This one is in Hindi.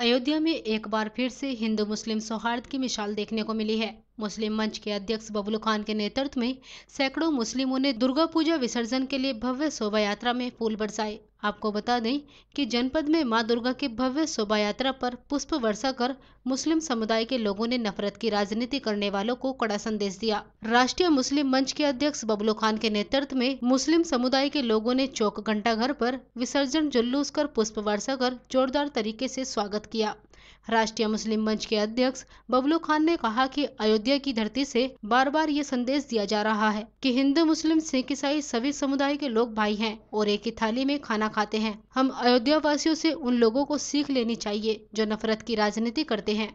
अयोध्या में एक बार फिर से हिंदू मुस्लिम सौहार्द की मिसाल देखने को मिली है मुस्लिम मंच के अध्यक्ष बबलू खान के नेतृत्व में सैकड़ों मुस्लिमों ने दुर्गा पूजा विसर्जन के लिए भव्य शोभा यात्रा में फूल बरसाए आपको बता दें कि जनपद में मां दुर्गा की भव्य शोभा यात्रा पर पुष्प वर्षा कर मुस्लिम समुदाय के लोगों ने नफरत की राजनीति करने वालों को कड़ा संदेश दिया राष्ट्रीय मुस्लिम मंच के अध्यक्ष बबलू खान के नेतृत्व में मुस्लिम समुदाय के लोगों ने चौक घर पर विसर्जन जुलूस कर पुष्प वर्षा कर जोरदार तरीके से स्वागत किया राष्ट्रीय मुस्लिम मंच के अध्यक्ष बबलू खान ने कहा कि अयोध्या की धरती से बार बार ये संदेश दिया जा रहा है कि हिंदू मुस्लिम सिख ईसाई सभी समुदाय के लोग भाई हैं और एक ही थाली में खाना खाते हैं हम अयोध्या वासियों से उन लोगों को सीख लेनी चाहिए जो नफरत की राजनीति करते हैं